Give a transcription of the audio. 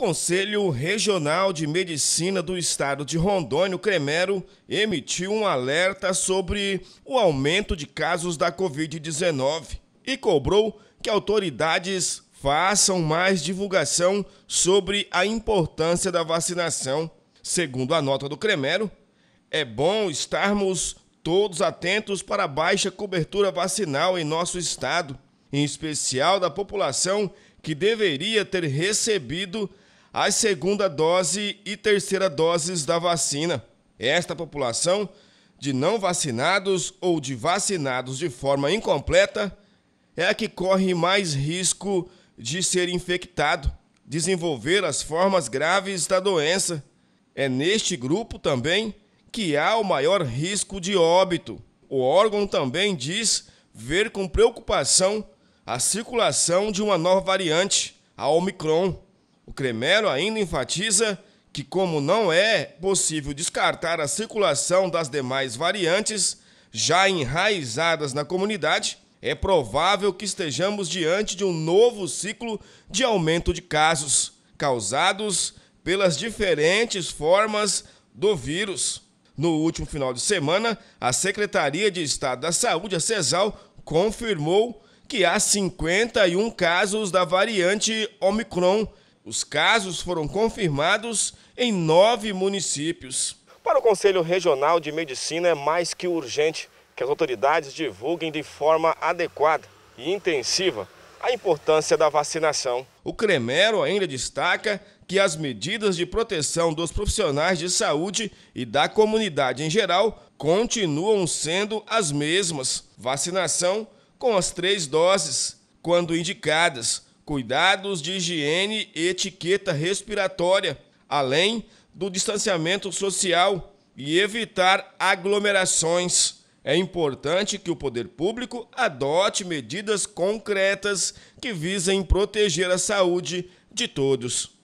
Conselho Regional de Medicina do Estado de Rondônia, o Cremero, emitiu um alerta sobre o aumento de casos da Covid-19 e cobrou que autoridades façam mais divulgação sobre a importância da vacinação. Segundo a nota do Cremero, é bom estarmos todos atentos para a baixa cobertura vacinal em nosso estado, em especial da população que deveria ter recebido as segunda dose e terceira doses da vacina. Esta população de não vacinados ou de vacinados de forma incompleta é a que corre mais risco de ser infectado, desenvolver as formas graves da doença. É neste grupo também que há o maior risco de óbito. O órgão também diz ver com preocupação a circulação de uma nova variante, a Omicron o Cremero ainda enfatiza que, como não é possível descartar a circulação das demais variantes já enraizadas na comunidade, é provável que estejamos diante de um novo ciclo de aumento de casos causados pelas diferentes formas do vírus. No último final de semana, a Secretaria de Estado da Saúde, a CESAL, confirmou que há 51 casos da variante Omicron os casos foram confirmados em nove municípios. Para o Conselho Regional de Medicina, é mais que urgente que as autoridades divulguem de forma adequada e intensiva a importância da vacinação. O Cremero ainda destaca que as medidas de proteção dos profissionais de saúde e da comunidade em geral continuam sendo as mesmas. Vacinação com as três doses, quando indicadas cuidados de higiene e etiqueta respiratória, além do distanciamento social e evitar aglomerações. É importante que o poder público adote medidas concretas que visem proteger a saúde de todos.